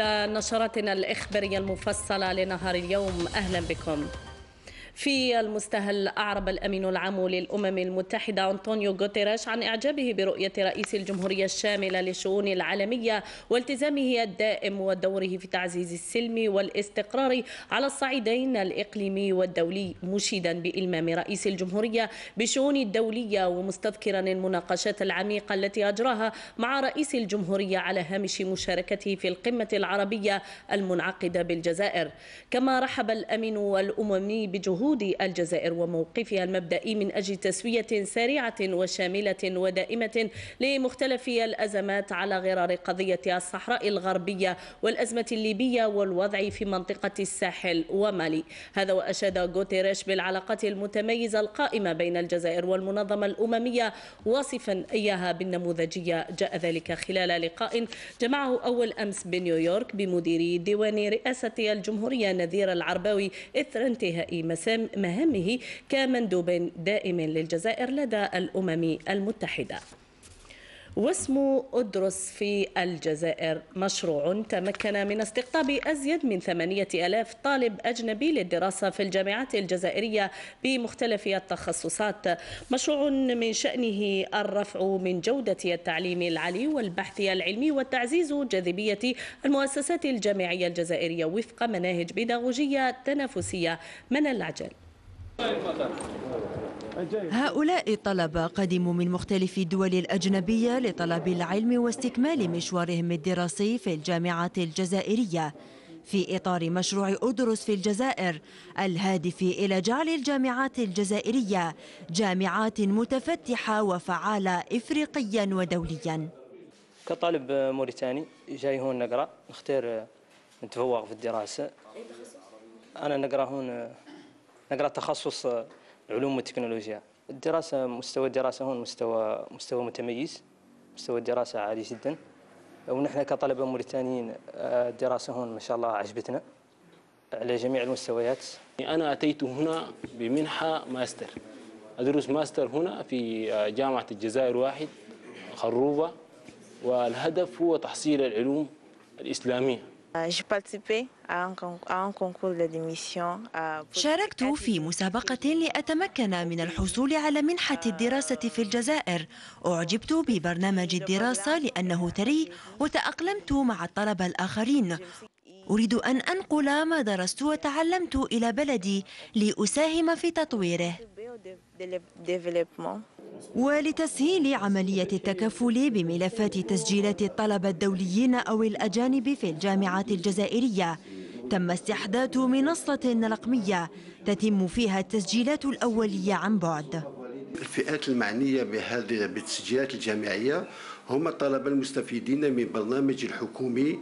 إلى نشرتنا الإخبارية المفصلة لنهار اليوم أهلا بكم في المستهل أعرب الأمين العام للأمم المتحدة أنطونيو غوتيريش عن إعجابه برؤية رئيس الجمهورية الشاملة للشؤون العالمية والتزامه الدائم ودوره في تعزيز السلم والاستقرار على الصعيدين الإقليمي والدولي مشيدا بإلمام رئيس الجمهورية بالشؤون الدولية ومستذكرا المناقشات العميقة التي أجراها مع رئيس الجمهورية على هامش مشاركته في القمة العربية المنعقدة بالجزائر كما رحب الأمين والأممي بجهود جهود الجزائر وموقفها المبدئي من أجل تسوية سريعة وشاملة ودائمة لمختلف الأزمات على غرار قضية الصحراء الغربية والأزمة الليبية والوضع في منطقة الساحل ومالي هذا وأشاد غوتيريش بالعلاقات المتميزة القائمة بين الجزائر والمنظمة الأممية واصفا إياها بالنموذجية جاء ذلك خلال لقاء جمعه أول أمس بنيويورك بمدير ديوان رئاسة الجمهورية نذير العرباوي إثر انتهاء مسار مهامه كمندوب دائم للجزائر لدى الأمم المتحدة واسمه أدرس في الجزائر مشروع تمكن من استقطاب أزيد من 8000 طالب أجنبي للدراسة في الجامعات الجزائرية بمختلف التخصصات مشروع من شأنه الرفع من جودة التعليم العالي والبحث العلمي وتعزيز جاذبية المؤسسات الجامعية الجزائرية وفق مناهج بيداغوجية تنافسية من العجل هؤلاء الطلبة قدموا من مختلف الدول الأجنبية لطلب العلم واستكمال مشوارهم الدراسي في الجامعات الجزائرية في إطار مشروع أدرس في الجزائر الهادف إلى جعل الجامعات الجزائرية جامعات متفتحة وفعالة إفريقيا ودوليا كطالب موريتاني جاي هون نقرأ نختار نتفوق في الدراسة أنا نقرأ هون نقرأ تخصص العلوم والتكنولوجيا الدراسة مستوى الدراسة هون مستوى مستوى متميز مستوى الدراسة عالي جدا ونحن كطلبة موريتانيين آه، الدراسة هون ما شاء الله عجبتنا على جميع المستويات أنا أتيت هنا بمنحة ماستر أدرس ماستر هنا في آه، جامعة الجزائر واحد خروبة والهدف هو تحصيل العلوم الإسلامية Euh, شاركت في مسابقة لأتمكن من الحصول على منحة الدراسة في الجزائر أعجبت ببرنامج الدراسة لأنه ثري وتأقلمت مع الطلبة الآخرين أريد أن أنقل ما درست وتعلمت إلى بلدي لأساهم في تطويره ولتسهيل عملية التكفل بملفات تسجيلات الطلبة الدوليين أو الأجانب في الجامعات الجزائرية تم استحداث منصة رقمية تتم فيها التسجيلات الأولية عن بعد الفئات المعنية بهذه بالتسجيلات الجامعية هم الطلبة المستفيدين من برنامج الحكومي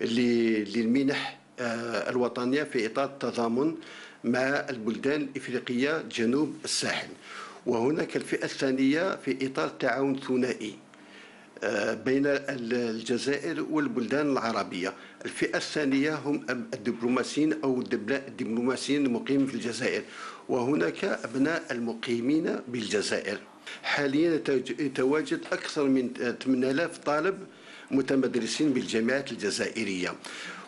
للمنح آه، الوطنية في إطار التضامن مع البلدان الإفريقية جنوب الساحل وهناك الفئة الثانية في إطار تعاون ثنائي آه، بين الجزائر والبلدان العربية الفئة الثانية هم الدبلوماسيين أو الدبلوماسيين المقيمين في الجزائر وهناك أبناء المقيمين بالجزائر حاليا يتواجد أكثر من 8000 طالب متمدرسين بالجامعات الجزائرية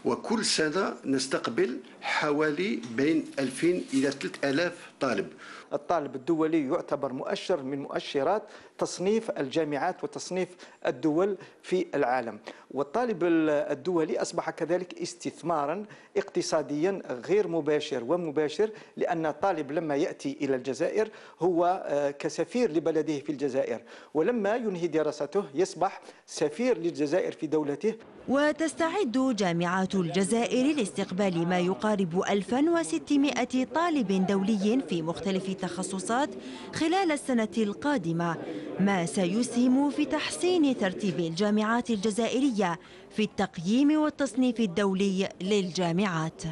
وكل سنة نستقبل حوالي بين 2000 إلى 3000 طالب الطالب الدولي يعتبر مؤشر من مؤشرات تصنيف الجامعات وتصنيف الدول في العالم والطالب الدولي أصبح كذلك استثمارا اقتصاديا غير مباشر ومباشر لأن الطالب لما يأتي إلى الجزائر هو آه، كسفير لبلده في الجزائر ولما ينهي دراسته يصبح سفير للجزائر في دولته وتستعد جامعات الجزائر لاستقبال ما يقارب 1600 طالب دولي في مختلف التخصصات خلال السنة القادمة ما سيسهم في تحسين ترتيب الجامعات الجزائرية في التقييم والتصنيف الدولي للجامعات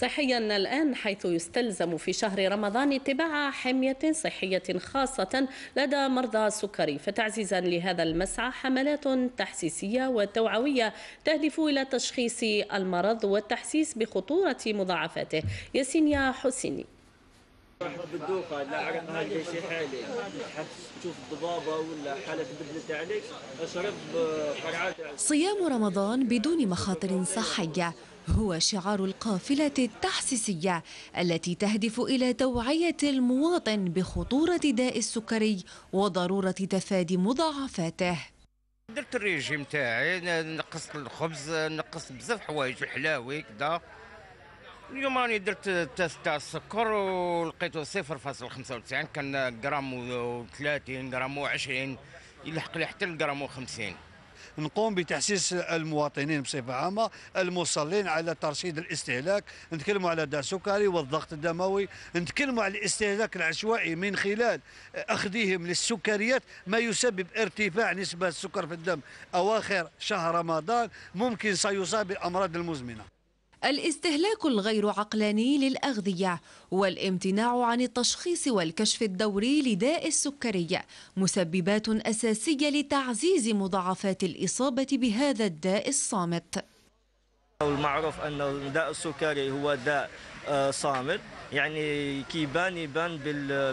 صحيا الآن حيث يستلزم في شهر رمضان اتباع حمية صحية خاصة لدى مرضى السكري فتعزيزا لهذا المسعى حملات تحسيسية وتوعوية تهدف إلى تشخيص المرض والتحسيس بخطورة مضاعفاته ياسين يا حسيني بالدوخه لا حالي تشوف الضبابه ولا حاله بدلت عليك اشرب صيام رمضان بدون مخاطر صحيه هو شعار القافلة التحسيسية التي تهدف إلى توعية المواطن بخطورة داء السكري وضرورة تفادي مضاعفاته درت الريجيم تاعي نقصت الخبز نقصت بزاف حوايج الحلاوي كذا اليوم راني درت تاس تاع السكر ولقيته 0.95 كان غرام و 30 غرام و 20 يلحق لي حتى الغرام و 50 نقوم بتحسيس المواطنين بصفه عامه المصلين على ترشيد الاستهلاك نتكلموا على داء السكري والضغط الدموي نتكلموا على الاستهلاك العشوائي من خلال اخذهم للسكريات ما يسبب ارتفاع نسبه السكر في الدم اواخر شهر رمضان ممكن سيصاب بالامراض المزمنه الاستهلاك الغير عقلاني للأغذية والامتناع عن التشخيص والكشف الدوري لداء السكري مسببات أساسية لتعزيز مضاعفات الإصابة بهذا الداء الصامت المعروف أن داء السكري هو داء آه، صامد يعني كيبان يبان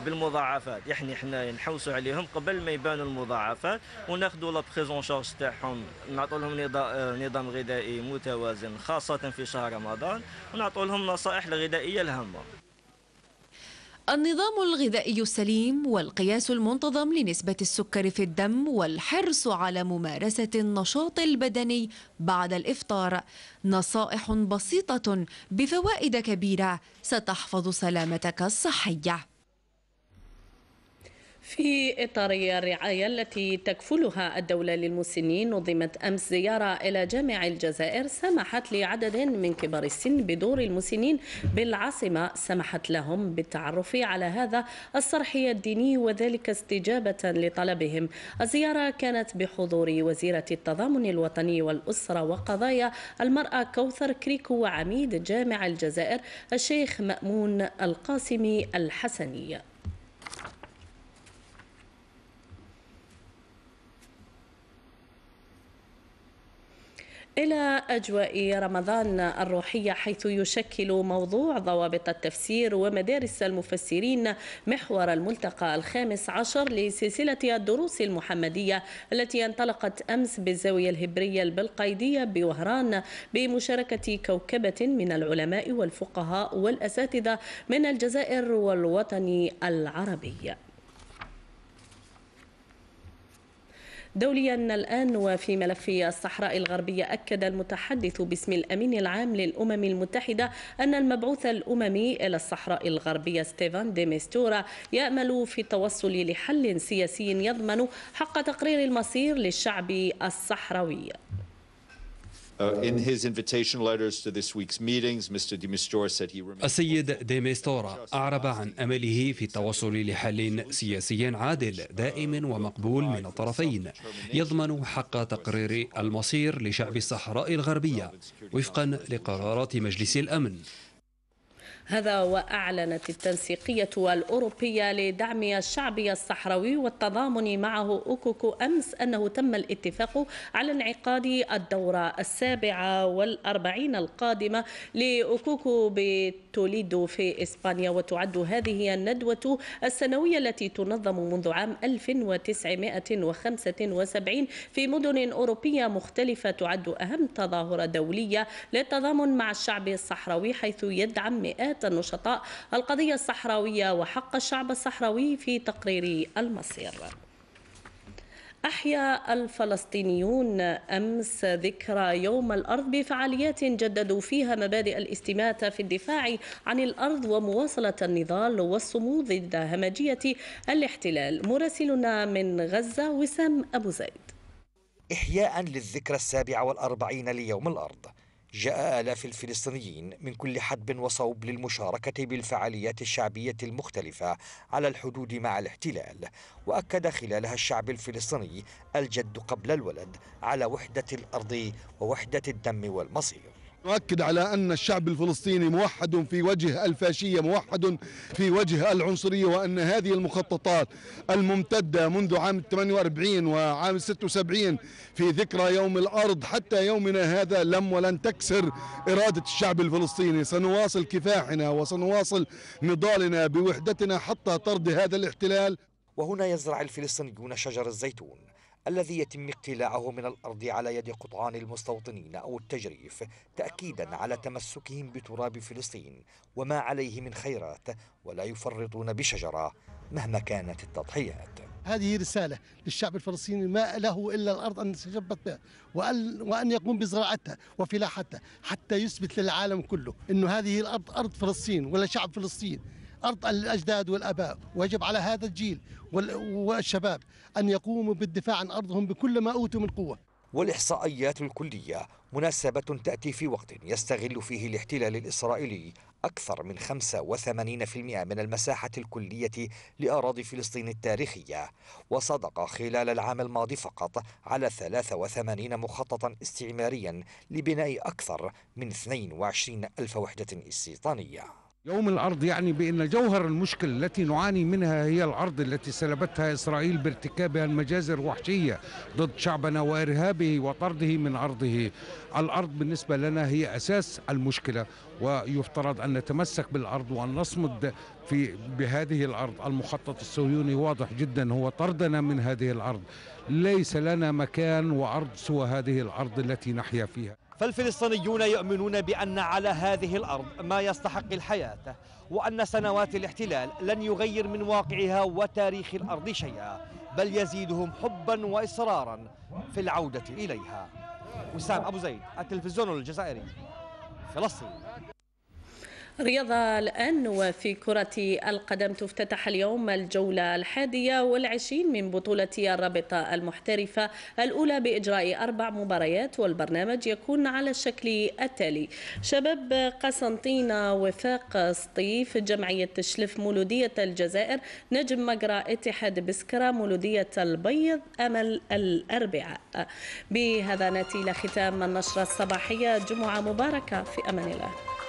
بالمضاعفات يعني حنا نحوسوا عليهم قبل ما يبانوا المضاعفات وناخذوا لا بريزون شارج تاعهم نعطوا لهم آه، نظام غذائي متوازن خاصه في شهر رمضان ونعطوا لهم نصائح الغذائيه الهامه النظام الغذائي السليم والقياس المنتظم لنسبة السكر في الدم والحرص على ممارسة النشاط البدني بعد الإفطار نصائح بسيطة بفوائد كبيرة ستحفظ سلامتك الصحية في إطار الرعاية التي تكفلها الدولة للمسنين نظمت أمس زيارة إلى جامع الجزائر سمحت لعدد من كبار السن بدور المسنين بالعاصمة سمحت لهم بالتعرف على هذا الصرح الديني وذلك استجابة لطلبهم الزيارة كانت بحضور وزيرة التضامن الوطني والأسرة وقضايا المرأة كوثر كريكو وعميد جامع الجزائر الشيخ مأمون القاسمي الحسني إلى أجواء رمضان الروحية حيث يشكل موضوع ضوابط التفسير ومدارس المفسرين محور الملتقى الخامس عشر لسلسلة الدروس المحمدية التي انطلقت أمس بالزاوية الهبرية البلقيدية بوهران بمشاركة كوكبة من العلماء والفقهاء والأساتذة من الجزائر والوطن العربي دوليا الآن وفي ملف الصحراء الغربية أكد المتحدث باسم الأمين العام للأمم المتحدة أن المبعوث الأممي إلى الصحراء الغربية ستيفان ديميستورا يأمل في التوصل لحل سياسي يضمن حق تقرير المصير للشعب الصحراوي Uh, السيد ديميستورا أعرب عن أمله في التوصل لحل سياسي عادل دائم ومقبول من الطرفين يضمن حق تقرير المصير لشعب الصحراء الغربية وفقا لقرارات مجلس الأمن هذا وأعلنت التنسيقية الأوروبية لدعم الشعب الصحراوي والتضامن معه أوكوكو أمس أنه تم الاتفاق على انعقاد الدورة السابعة والأربعين القادمة لأوكوكو بتوليدو في إسبانيا وتعد هذه الندوة السنوية التي تنظم منذ عام 1975 في مدن أوروبية مختلفة تعد أهم تظاهرة دولية للتضامن مع الشعب الصحراوي حيث يدعم مئات النشطاء القضية الصحراوية وحق الشعب الصحراوي في تقرير المصير أحيا الفلسطينيون أمس ذكرى يوم الأرض بفعاليات جددوا فيها مبادئ الاستماتة في الدفاع عن الأرض ومواصلة النضال والصمود ضد همجية الاحتلال مراسلنا من غزة وسام أبو زيد إحياء للذكرى السابعة والأربعين ليوم الأرض جاء آلاف الفلسطينيين من كل حدب وصوب للمشاركة بالفعاليات الشعبية المختلفة على الحدود مع الاحتلال وأكد خلالها الشعب الفلسطيني الجد قبل الولد على وحدة الأرض ووحدة الدم والمصير نؤكد على أن الشعب الفلسطيني موحد في وجه الفاشية موحد في وجه العنصرية وأن هذه المخططات الممتدة منذ عام 48 وعام 76 في ذكرى يوم الأرض حتى يومنا هذا لم ولن تكسر إرادة الشعب الفلسطيني سنواصل كفاحنا وسنواصل نضالنا بوحدتنا حتى طرد هذا الاحتلال وهنا يزرع الفلسطينيون شجر الزيتون الذي يتم اقتلاعه من الأرض على يد قطعان المستوطنين أو التجريف تأكيدا على تمسكهم بتراب فلسطين وما عليه من خيرات ولا يفرطون بشجرة مهما كانت التضحيات هذه رسالة للشعب الفلسطيني ما له إلا الأرض أن يتشبث بها وأن, وأن يقوم بزراعتها وفلاحتها حتى يثبت للعالم كله أن هذه الأرض أرض فلسطين ولا شعب فلسطين أرض الأجداد والأباء ويجب على هذا الجيل والشباب أن يقوموا بالدفاع عن أرضهم بكل ما أوتوا من قوة والإحصائيات الكلية مناسبة تأتي في وقت يستغل فيه الاحتلال الإسرائيلي أكثر من 85% من المساحة الكلية لأراضي فلسطين التاريخية وصدق خلال العام الماضي فقط على 83 مخططا استعماريا لبناء أكثر من 22 ألف وحدة استيطانية يوم الأرض يعني بأن جوهر المشكلة التي نعاني منها هي الأرض التي سلبتها إسرائيل بارتكابها المجازر وحشية ضد شعبنا وإرهابه وطرده من أرضه الأرض بالنسبة لنا هي أساس المشكلة ويفترض أن نتمسك بالأرض وأن نصمد في بهذه الأرض المخطط الصهيوني واضح جدا هو طردنا من هذه الأرض ليس لنا مكان وأرض سوى هذه الأرض التي نحيا فيها فالفلسطينيون يؤمنون بأن على هذه الأرض ما يستحق الحياة وأن سنوات الاحتلال لن يغير من واقعها وتاريخ الأرض شيئا بل يزيدهم حبا وإصرارا في العودة إليها وسام أبو زيد التلفزيون الجزائري فلسطين رياضة الآن وفي كرة القدم تفتتح اليوم الجولة الحادية والعشرين من بطولة الرابطة المحترفة الأولى بإجراء أربع مباريات والبرنامج يكون على الشكل التالي شباب قسنطينة وفاق سطيف جمعية تشلف مولودية الجزائر نجم مجرى اتحاد بسكرة مولودية البيض أمل الأربعاء بهذا نأتي إلى ختام النشرة الصباحية جمعة مباركة في أمان الله